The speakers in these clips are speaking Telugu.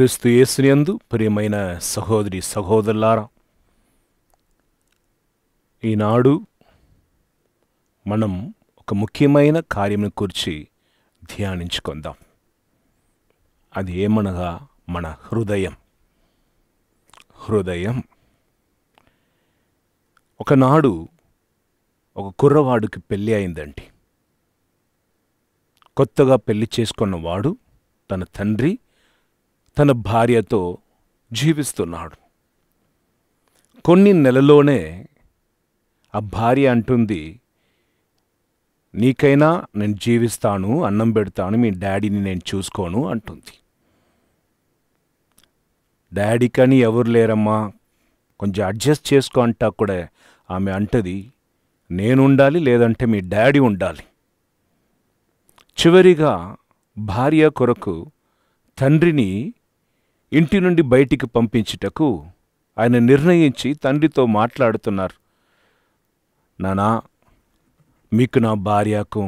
క్రీస్తు యేసునందు ప్రియమైన సహోదరి సహోదరులారా ఈనాడు మనం ఒక ముఖ్యమైన కార్యం కూర్చి ధ్యానించుకుందాం అది ఏమనగా మన హృదయం హృదయం ఒకనాడు ఒక కుర్రవాడికి పెళ్ళి అయిందండి కొత్తగా పెళ్లి చేసుకున్నవాడు తన తండ్రి తన భార్యతో జీవిస్తున్నాడు కొన్ని నెలలోనే ఆ భార్య అంటుంది నీకైనా నేను జీవిస్తాను అన్నం పెడతాను మీ డాడీని నేను చూసుకోను అంటుంది డాడీ కానీ ఎవరు లేరమ్మా కొంచెం అడ్జస్ట్ చేసుకో అంటా కూడా ఆమె అంటది నేను ఉండాలి లేదంటే మీ డాడీ ఉండాలి చివరిగా భార్య కొరకు తండ్రిని ఇంటి నుండి బయటికి పంపించుటకు ఆయన నిర్ణయించి తండ్రితో మాట్లాడుతున్నారు నానా మీకు నా భార్యకు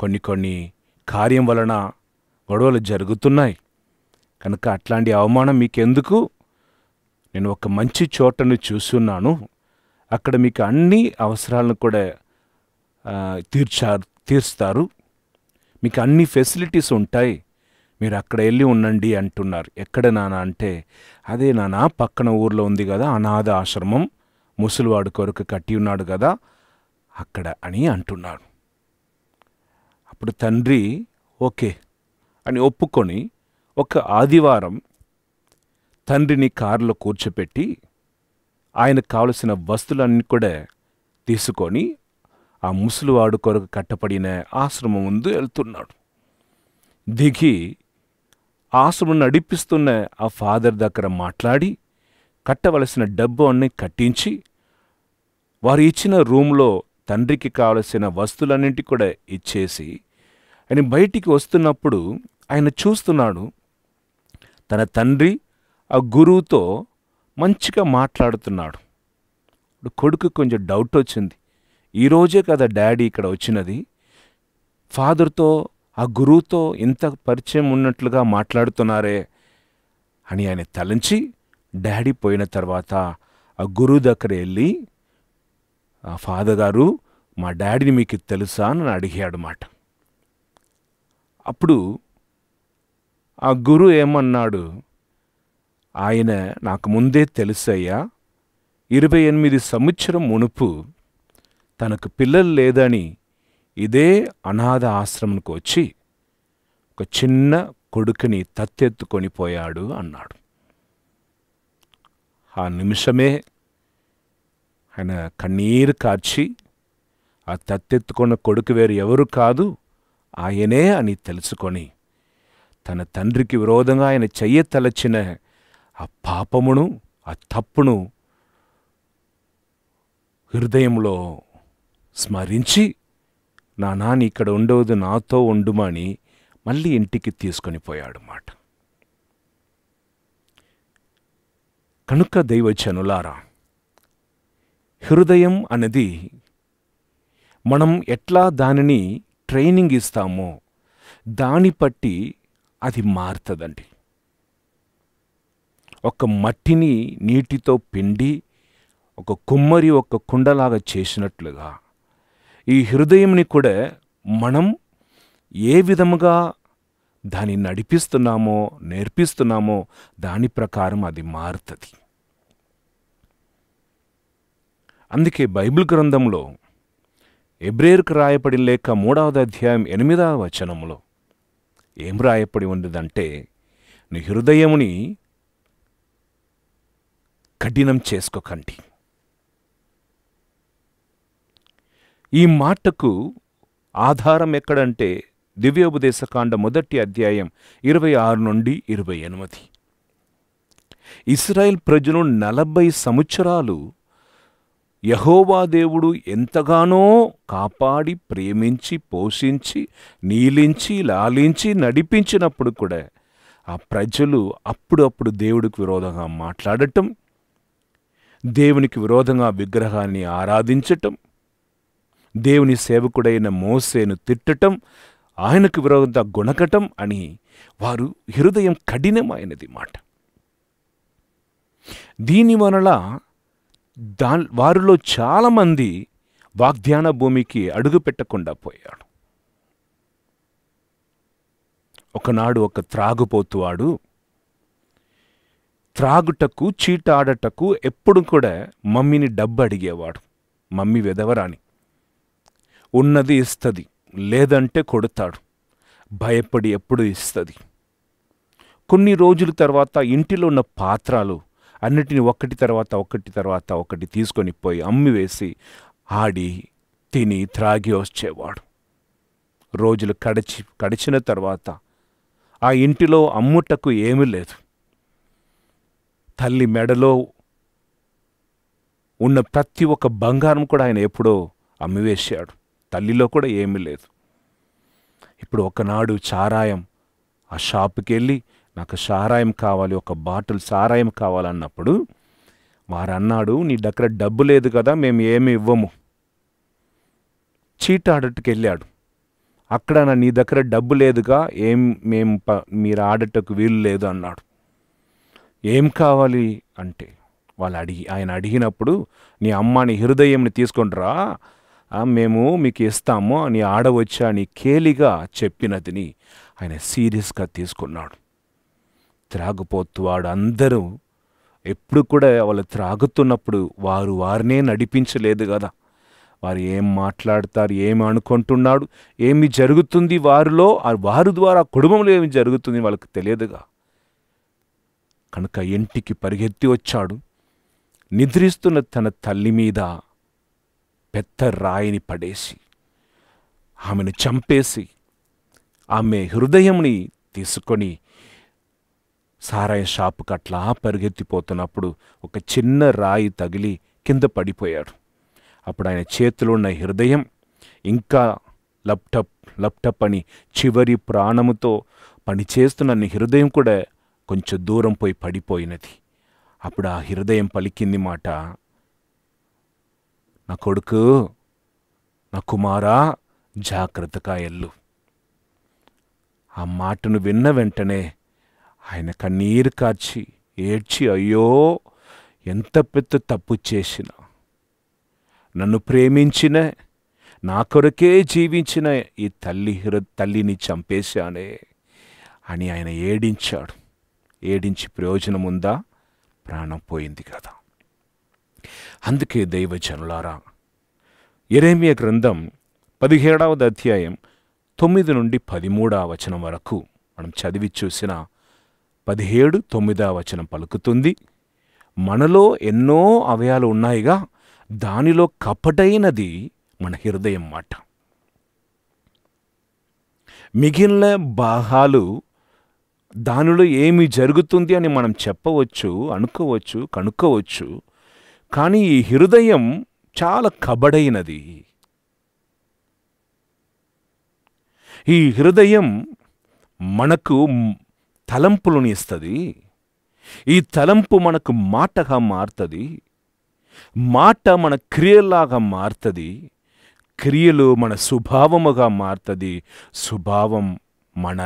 కొన్ని కొన్ని కార్యం వలన గొడవలు జరుగుతున్నాయి కనుక అట్లాంటి అవమానం మీకెందుకు నేను ఒక మంచి చోటను చూస్తున్నాను అక్కడ మీకు అన్ని అవసరాలను కూడా తీర్చారు తీరుస్తారు మీకు అన్ని ఫెసిలిటీస్ ఉంటాయి మీరు అక్కడ వెళ్ళి ఉండండి అంటున్నారు ఎక్కడ నాన్న అంటే అదే నాన్న పక్కన ఊర్లో ఉంది కదా అనాథ ఆశ్రమం ముసలివాడు కొరకు కట్టి ఉన్నాడు కదా అక్కడ అని అంటున్నాడు అప్పుడు తండ్రి ఓకే అని ఒప్పుకొని ఒక ఆదివారం తండ్రిని కారులో కూర్చోపెట్టి ఆయనకు కావలసిన వస్తువులన్నీ కూడా తీసుకొని ఆ ముసలివాడు కొరకు కట్టబడిన ఆశ్రమం ముందు వెళ్తున్నాడు దిగి ఆసును నడిపిస్తున్న ఆ ఫాదర్ దగ్గర మాట్లాడి కట్టవలసిన డబ్బు అన్ని కట్టించి వారు ఇచ్చిన రూమ్లో తండ్రికి కావలసిన వస్తువులన్నింటి కూడా ఇచ్చేసి ఆయన బయటికి వస్తున్నప్పుడు ఆయన చూస్తున్నాడు తన తండ్రి ఆ గురువుతో మంచిగా మాట్లాడుతున్నాడు కొడుకు కొంచెం డౌట్ వచ్చింది ఈరోజే కదా డాడీ ఇక్కడ వచ్చినది ఫాదర్తో ఆ గురువుతో ఇంత పరిచయం ఉన్నట్లుగా మాట్లాడుతున్నారే అని ఆయన తలంచి డాడీ పోయిన తర్వాత ఆ గురువు దగ్గర వెళ్ళి ఆ ఫాదర్ గారు మా డాడీని మీకు తెలుసా అని అడిగాడు మాట అప్పుడు ఆ గురు ఏమన్నాడు ఆయన నాకు ముందే తెలుసయ్యా ఇరవై ఎనిమిది సంవత్సరం మునుపు తనకు పిల్లలు లేదని ఇదే అనాథ ఆశ్రమంకు వచ్చి ఒక చిన్న కొడుకుని తత్తెత్తుకొని పోయాడు అన్నాడు ఆ నిమిషమే ఆయన కన్నీరు కార్చి ఆ తత్తెత్తుకున్న కొడుకు వేరు ఎవరు కాదు ఆయనే అని తెలుసుకొని తన తండ్రికి విరోధంగా ఆయన చెయ్యతలచిన ఆ పాపమును ఆ తప్పును హృదయంలో స్మరించి నా నాని ఇక్కడ ఉండవద్దు నాతో ఉండుమని మళ్ళీ ఇంటికి తీసుకొని పోయాడు మాట కనుక దైవచనులారా హృదయం అనేది మనం ఎట్లా దానిని ట్రైనింగ్ ఇస్తామో దాని బట్టి అది మారుతుందండి ఒక మట్టిని నీటితో పిండి ఒక కుమ్మరి ఒక కుండలాగా చేసినట్లుగా ఈ హృదయంని కూడా మనం ఏ విధముగా దాన్ని నడిపిస్తున్నామో నేర్పిస్తున్నామో దాని ప్రకారం అది మారుతుంది అందుకే బైబిల్ గ్రంథంలో ఎబ్రేరుకు రాయబడిన లేక మూడవది అధ్యాయం ఎనిమిదవ వచనంలో ఏం రాయపడి ఉండదంటే నీ హృదయముని కఠినం చేసుకోకండి ఈ మాటకు ఆధారం ఎక్కడంటే దివ్యోపదేశకాండ మొదటి అధ్యాయం ఇరవై ఆరు నుండి ఇరవై ఎనిమిది ఇస్రాయెల్ ప్రజలు నలభై సంవత్సరాలు యహోవాదేవుడు దేవుడు ఎంతగానో కాపాడి ప్రేమించి పోషించి నీలించి లాలించి నడిపించినప్పుడు కూడా ఆ ప్రజలు అప్పుడప్పుడు దేవుడికి విరోధంగా మాట్లాడటం దేవునికి విరోధంగా విగ్రహాన్ని ఆరాధించటం దేవుని సేవకుడైన మోసేను తిట్టటం ఆయనకు విరోధంగా గుణకటం అని వారు హృదయం కఠినమైనది మాట దీని వలన దా వారిలో చాలామంది వాగ్ధ్యాన భూమికి అడుగు పెట్టకుండా పోయాడు ఒకనాడు ఒక త్రాగుపోతువాడు త్రాగుటకు చీటాడటకు ఎప్పుడు కూడా మమ్మీని డబ్బు అడిగేవాడు మమ్మీ వెదవరాని ఉన్నది ఇస్తుంది లేదంటే కొడతాడు భయపడి ఎప్పుడు ఇస్తుంది కొన్ని రోజుల తర్వాత ఇంటిలో ఉన్న పాత్రలు అన్నిటిని ఒకటి తర్వాత ఒకటి తర్వాత ఒకటి తీసుకొని పోయి అమ్మి వేసి ఆడి తిని త్రాగి వచ్చేవాడు రోజులు కడిచి కడిచిన తర్వాత ఆ ఇంటిలో అమ్ముటకు ఏమీ లేదు తల్లి మెడలో ఉన్న ప్రతి ఒక్క బంగారం కూడా ఆయన ఎప్పుడో అమ్మివేశాడు తల్లిలో కూడా ఏమీ లేదు ఇప్పుడు ఒకనాడు చారాయం ఆ షాప్కి వెళ్ళి నాకు సారాయం కావాలి ఒక బాటిల్ సారాయం కావాలన్నప్పుడు వారు అన్నాడు నీ దగ్గర డబ్బు లేదు కదా మేము ఏమి ఇవ్వము చీటాడట్కి వెళ్ళాడు అక్కడ నీ దగ్గర డబ్బు లేదుగా ఏం మేము ప మీరు ఆడటకు వీలు లేదు అన్నాడు ఏం కావాలి అంటే వాళ్ళు అడిగి ఆయన అడిగినప్పుడు నీ అమ్మాని హృదయంని తీసుకుంటారా మేము మీకు ఇస్తాము అని ఆడవచ్చా అని కేలిగా చెప్పినదిని ఆయన సీరియస్గా తీసుకున్నాడు వాడు అందరూ ఎప్పుడు కూడా వాళ్ళు త్రాగుతున్నప్పుడు వారు వారినే నడిపించలేదు కదా వారు ఏం మాట్లాడతారు ఏం అనుకుంటున్నాడు ఏమి జరుగుతుంది వారిలో వారి ద్వారా కుటుంబంలో ఏమి జరుగుతుంది వాళ్ళకి తెలియదుగా కనుక ఇంటికి పరిగెత్తి వచ్చాడు నిద్రిస్తున్న తన తల్లి మీద పెద్ద రాయిని పడేసి ఆమెను చంపేసి ఆమె హృదయంని తీసుకొని సారాయ షాపుకి అట్లా పరిగెత్తిపోతున్నప్పుడు ఒక చిన్న రాయి తగిలి కింద పడిపోయాడు అప్పుడు ఆయన చేతిలో ఉన్న హృదయం ఇంకా లప్టప్ లప్టప్ అని చివరి ప్రాణముతో పనిచేస్తున్న హృదయం కూడా కొంచెం దూరం పోయి పడిపోయినది అప్పుడు ఆ హృదయం పలికింది మాట నా కొడుకు నా కుమారా జాగ్రత్తగా ఎల్లు ఆ మాటను విన్న వెంటనే ఆయన కన్నీరు కార్చి ఏడ్చి అయ్యో ఎంత పెద్ద తప్పు చేసిన నన్ను ప్రేమించిన నా కొరకే జీవించిన ఈ తల్లి తల్లిని చంపేశానే అని ఆయన ఏడించాడు ఏడించి ప్రయోజనం ఉందా ప్రాణం పోయింది కదా అందుకే దైవజనులారా ఎరేమియ గ్రంథం పదిహేడవ అధ్యాయం తొమ్మిది నుండి పదిమూడవ వచనం వరకు మనం చదివి చూసిన పదిహేడు తొమ్మిదవ వచనం పలుకుతుంది మనలో ఎన్నో అవయాలు ఉన్నాయిగా దానిలో కపటైనది మన హృదయం మాట మిగిలిన భాగాలు దానిలో ఏమి జరుగుతుంది అని మనం చెప్పవచ్చు అనుకోవచ్చు కనుక్కోవచ్చు కానీ ఈ హృదయం చాలా కబడైనది ఈ హృదయం మనకు తలంపులను ఇస్తుంది ఈ తలంపు మనకు మాటగా మారుతుంది మాట మన క్రియలాగా మారుతుంది క్రియలు మన స్వభావముగా మారుతుంది స్వభావం మన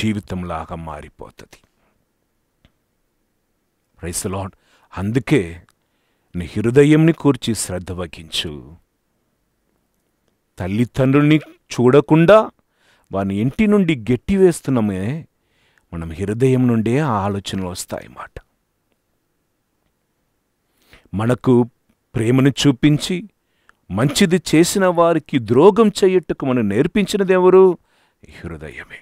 జీవితంలాగా మారిపోతుంది రైస్ లాడ్ అందుకే నీ హృదయంని కూర్చి శ్రద్ధ వహించు తల్లిదండ్రుల్ని చూడకుండా వాని ఇంటి నుండి గట్టి వేస్తున్నామే మనం హృదయం నుండే ఆ ఆలోచనలు వస్తాయి మాట మనకు ప్రేమను చూపించి మంచిది చేసిన వారికి ద్రోగం చేయటకు మనం నేర్పించినది ఎవరు హృదయమే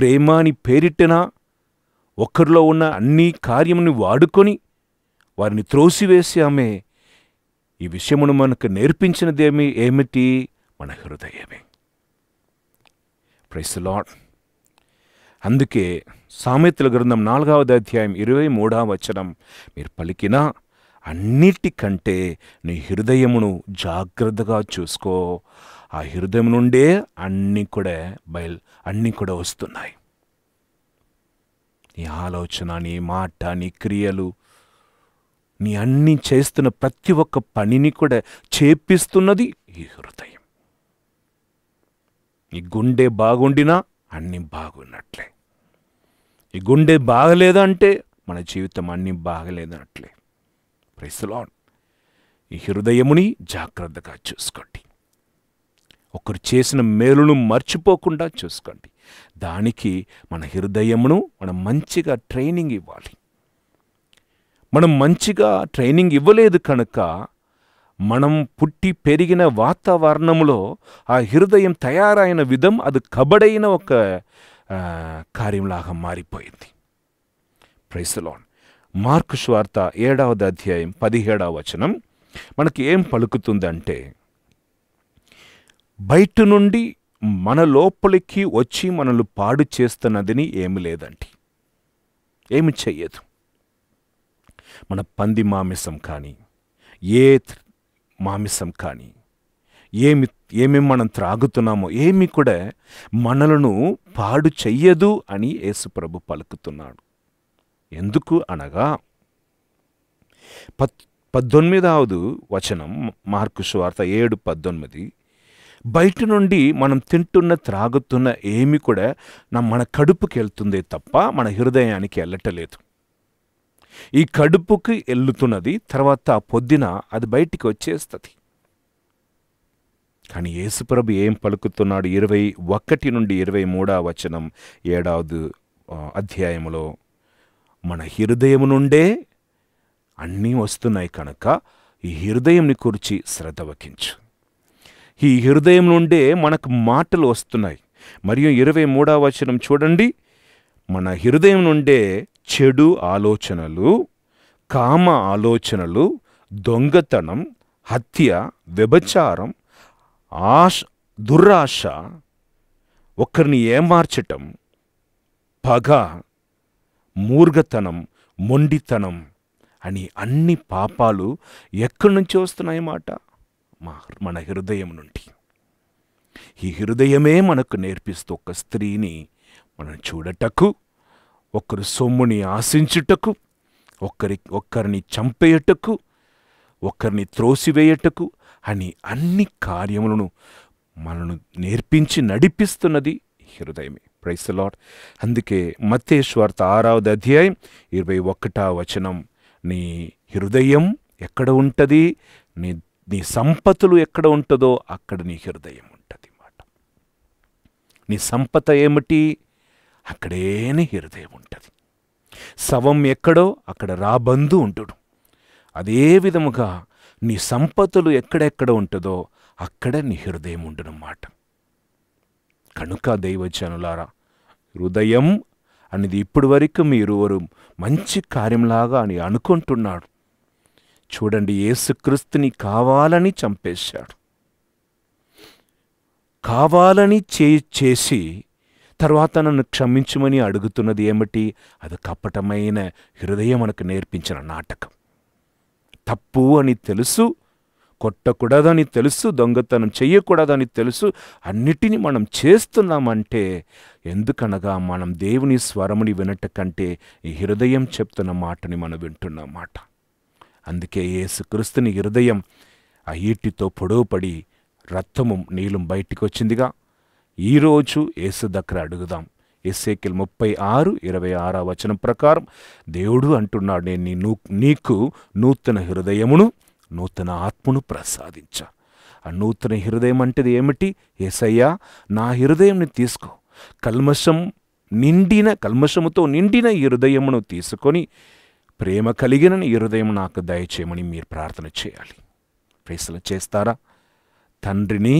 ప్రేమాని అని ఒకరిలో ఉన్న అన్ని కార్యముని వాడుకొని వారిని త్రోసివేసి ఆమె ఈ విషయమును మనకు నేర్పించినదేమి ఏమిటి మన హృదయమే ప్రైస్ లాడ్ అందుకే సామెతల గ్రంథం నాలుగవది అధ్యాయం ఇరవై మూడవ వచనం మీరు పలికిన అన్నిటికంటే నీ హృదయమును జాగ్రత్తగా చూసుకో ఆ హృదయం నుండే అన్నీ కూడా బయల్ అన్నీ కూడా వస్తున్నాయి నీ ఆలోచన నీ మాట నీ క్రియలు నీ అన్ని చేస్తున్న ప్రతి ఒక్క పనిని కూడా చేపిస్తున్నది ఈ హృదయం ఈ గుండె బాగుండినా అన్నీ బాగున్నట్లే ఈ గుండె బాగలేదంటే మన జీవితం అన్నీ బాగలేదన్నట్లే ప్రెస్లో ఈ హృదయముని జాగ్రత్తగా చూసుకోండి ఒకరు చేసిన మేలును మర్చిపోకుండా చూసుకోండి దానికి మన హృదయమును మనం మంచిగా ట్రైనింగ్ ఇవ్వాలి మనం మంచిగా ట్రైనింగ్ ఇవ్వలేదు కనుక మనం పుట్టి పెరిగిన వాతావరణంలో ఆ హృదయం తయారైన విధం అది కబడైన ఒక కార్యంలాగా మారిపోయింది ప్రైస్లాన్ మార్కు స్వార్త ఏడవది అధ్యాయం పదిహేడవ వచనం మనకి ఏం పలుకుతుందంటే బయట నుండి మన లోపలికి వచ్చి మనల్ని పాడు చేస్తున్నదిని ఏమి లేదంటే ఏమి చెయ్యదు మన పంది మాంసం కానీ ఏ మాంసం కానీ ఏమి ఏమేమి మనం త్రాగుతున్నామో ఏమి కూడా మనలను పాడు చెయ్యదు అని యేసుప్రభు పలుకుతున్నాడు ఎందుకు అనగా పత్ పద్దెనిమిదవదు వచనం మార్కు స్వార్త ఏడు పద్దెనిమిది బయట నుండి మనం తింటున్న త్రాగుతున్న ఏమి కూడా మన కడుపుకి వెళ్తుందే తప్ప మన హృదయానికి వెళ్ళటలేదు ఈ కడుపుకి ఎల్లుతున్నది తర్వాత పొద్దున అది బయటికి వచ్చేస్తుంది కానీ యేసుప్రభు ఏం పలుకుతున్నాడు ఇరవై ఒకటి నుండి ఇరవై మూడవ వచనం ఏడాది అధ్యాయంలో మన హృదయం నుండే అన్నీ వస్తున్నాయి కనుక ఈ హృదయంని కూర్చి శ్రద్ధ వహించు ఈ హృదయం నుండే మనకు మాటలు వస్తున్నాయి మరియు ఇరవై మూడవ వచనం చూడండి మన హృదయం నుండే చెడు ఆలోచనలు కామ ఆలోచనలు దొంగతనం హత్య వ్యభచారం ఆశ దుర్రాశ ఒకరిని ఏమార్చటం పగ మూర్ఘతనం మొండితనం అని అన్ని పాపాలు ఎక్కడి నుంచి వస్తున్నాయి మాట మన హృదయం నుండి ఈ హృదయమే మనకు నేర్పిస్తూ ఒక స్త్రీని మనం చూడటకు ఒకరు సొమ్ముని ఆశించుటకు ఒకరి ఒక్కరిని చంపేయటకు ఒకరిని త్రోసివేయటకు అని అన్ని కార్యములను మనను నేర్పించి నడిపిస్తున్నది హృదయమే ప్రైస్ లాట్ అందుకే మత్తేశ్వార్త ఆరావది అధ్యాయం ఇరవై ఒకటా వచనం నీ హృదయం ఎక్కడ ఉంటుంది నీ నీ సంపతులు ఎక్కడ ఉంటుందో అక్కడ నీ హృదయం ఉంటుంది మాట నీ సంపత ఏమిటి అక్కడేనే హృదయం ఉంటుంది శవం ఎక్కడో అక్కడ రాబంధు ఉంటుడు అదే విధముగా నీ సంపత్తులు ఎక్కడెక్కడ ఉంటుందో అక్కడ నీ హృదయం ఉండునమాట కనుక దైవజనులారా హృదయం అనేది ఇప్పటి వరకు మీరు మంచి కార్యంలాగా అని అనుకుంటున్నాడు చూడండి యేసుక్రీస్తుని కావాలని చంపేశాడు కావాలని చేసి తర్వాత నన్ను క్షమించమని అడుగుతున్నది ఏమిటి అది కపటమైన హృదయం మనకు నేర్పించిన నాటకం తప్పు అని తెలుసు కొట్టకూడదని తెలుసు దొంగతనం చెయ్యకూడదని తెలుసు అన్నిటినీ మనం చేస్తున్నామంటే ఎందుకనగా మనం దేవుని స్వరముని వినట కంటే ఈ హృదయం చెప్తున్న మాటని మనం వింటున్నామాట అందుకే ఏసుక్రీస్తుని హృదయం ఆ ఈటితో పొడవుపడి రక్తము నీలం బయటికి వచ్చిందిగా ఈరోజు యేసు దగ్గర అడుగుదాం ఎస్ఏకిల్ ముప్పై ఆరు ఇరవై ఆరో వచనం ప్రకారం దేవుడు అంటున్నాడు నేను నీకు నూతన హృదయమును నూతన ఆత్మను ప్రసాదించ ఆ నూతన హృదయం అంటేది ఏమిటి ఎసయ్యా నా హృదయంని తీసుకో కల్మషం నిండిన కల్మషముతో నిండిన ఈ హృదయమును తీసుకొని ప్రేమ కలిగిన ఈ హృదయం నాకు దయచేయమని మీరు ప్రార్థన చేయాలి ప్రశ్నలు చేస్తారా తండ్రిని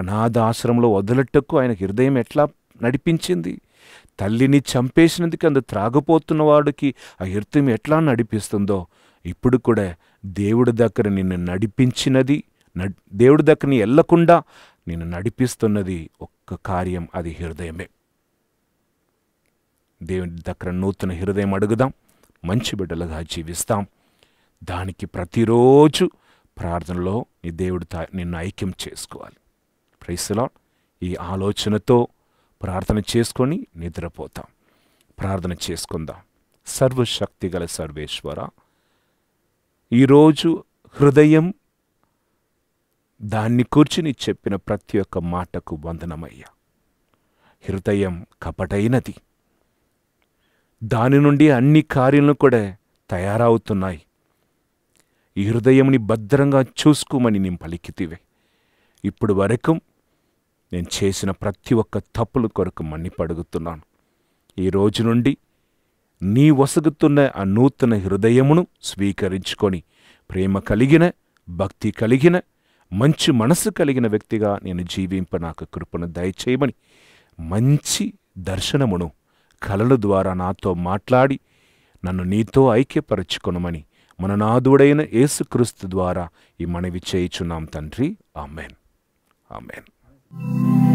అనాథాశ్రమంలో వదలట్టకు ఆయన హృదయం ఎట్లా నడిపించింది తల్లిని చంపేసినందుకు అందు త్రాగపోతున్న వాడికి ఆ హృదయం ఎట్లా నడిపిస్తుందో ఇప్పుడు కూడా దేవుడి దగ్గర నిన్ను నడిపించినది దేవుడి దగ్గరని వెళ్లకుండా నిన్ను నడిపిస్తున్నది ఒక్క కార్యం అది హృదయమే దేవుడి దగ్గర నూతన హృదయం అడుగుదాం మంచి బిడ్డలుగా జీవిస్తాం దానికి ప్రతిరోజు ప్రార్థనలో నీ దేవుడు నిన్ను ఐక్యం చేసుకోవాలి క్రైస్తలా ఈ ఆలోచనతో ప్రార్థన చేసుకొని నిద్రపోతాం ప్రార్థన చేసుకుందాం సర్వశక్తి గల సర్వేశ్వర ఈరోజు హృదయం దాన్ని కూర్చుని చెప్పిన ప్రతి ఒక్క మాటకు వందనమయ్యా హృదయం కపటైనది దాని నుండి అన్ని కార్యాలను కూడా తయారవుతున్నాయి ఈ హృదయంని భద్రంగా చూసుకోమని నేను పలికితివే ఇప్పుడు వరకు నేను చేసిన ప్రతి ఒక్క తప్పుల కొరకు మన్నిపడుగుతున్నాను ఈ రోజు నుండి నీ వసగుతున్న ఆ నూతన హృదయమును స్వీకరించుకొని ప్రేమ కలిగిన భక్తి కలిగిన మంచి మనసు కలిగిన వ్యక్తిగా నేను జీవింప నాకు కృపను దయచేయమని మంచి దర్శనమును కళల ద్వారా నాతో మాట్లాడి నన్ను నీతో ఐక్యపరచుకునమని మన నాదుడైన యేసుక్రీస్తు ద్వారా ఈ మనవి చేయుచున్నాం తండ్రి ఆమెన్ ఆమెన్ Thank you.